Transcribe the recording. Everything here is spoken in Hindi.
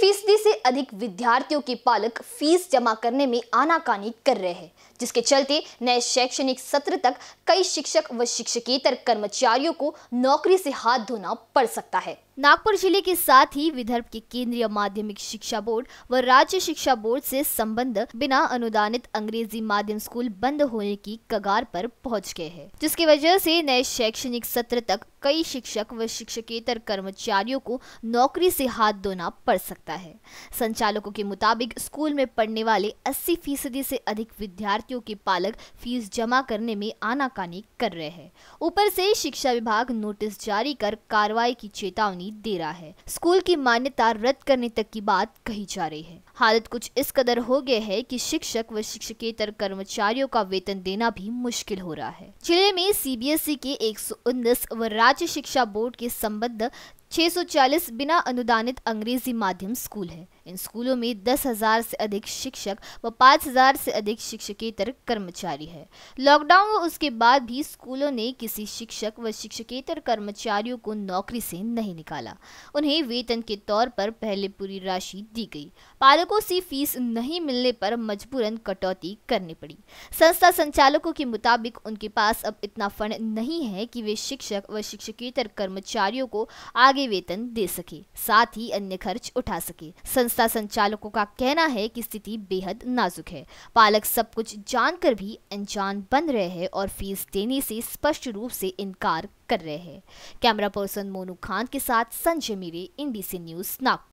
फीसदी से अधिक विद्यार्थियों के पालक फीस जमा करने में आनाकानी कर रहे हैं जिसके चलते नए शैक्षणिक सत्र तक कई शिक्षक व शिक्षकेतर कर्मचारियों को नौकरी से हाथ धोना पड़ सकता है नागपुर जिले के साथ ही विदर्भ के केंद्रीय माध्यमिक शिक्षा बोर्ड व राज्य शिक्षा बोर्ड से संबंध बिना अनुदानित अंग्रेजी माध्यम स्कूल बंद होने की कगार पर पहुंच गए हैं जिसकी वजह से नए शैक्षणिक सत्र तक कई शिक्षक व शिक्षकेतर कर्मचारियों को नौकरी से हाथ धोना पड़ सकता है संचालकों के मुताबिक स्कूल में पढ़ने वाले अस्सी फीसदी से अधिक विद्यार्थियों के पालक फीस जमा करने में आनाकानी कर रहे हैं ऊपर से शिक्षा विभाग नोटिस जारी कर कार्रवाई की चेतावनी पानी दे रहा है स्कूल की मान्यता रद्द करने तक की बात कही जा रही है हालत कुछ इस कदर हो गया है कि शिक्षक व शिक्षकेतर कर्मचारियों का वेतन देना भी मुश्किल हो रहा है जिले में सीबीएसई के एक व राज्य शिक्षा बोर्ड के संबद्ध 640 बिना अनुदानित अंग्रेजी माध्यम स्कूल है इन स्कूलों में 10,000 से अधिक शिक्षक व 5,000 से अधिक शिक्षकेतर कर्मचारी है लॉकडाउन व उसके बाद भी स्कूलों ने किसी शिक्षक व शिक्षकेतर कर्मचारियों को नौकरी से नहीं निकाला उन्हें वेतन के तौर पर पहले पूरी राशि दी गई पालकों से फीस नहीं मिलने पर मजबूरन कटौती करनी पड़ी संस्था संचालकों के मुताबिक उनके पास अब इतना फंड नहीं है कि वे शिक्षक व शिक्षकेतर कर्मचारियों को आगे आगे वेतन दे सके साथ ही अन्य खर्च उठा सके संस्था संचालकों का कहना है कि स्थिति बेहद नाजुक है पालक सब कुछ जानकर भी अनजान बन रहे हैं और फीस देने से स्पष्ट रूप से इनकार कर रहे हैं कैमरा पर्सन मोनू खान के साथ संजय मीरे इंडी न्यूज नागपुर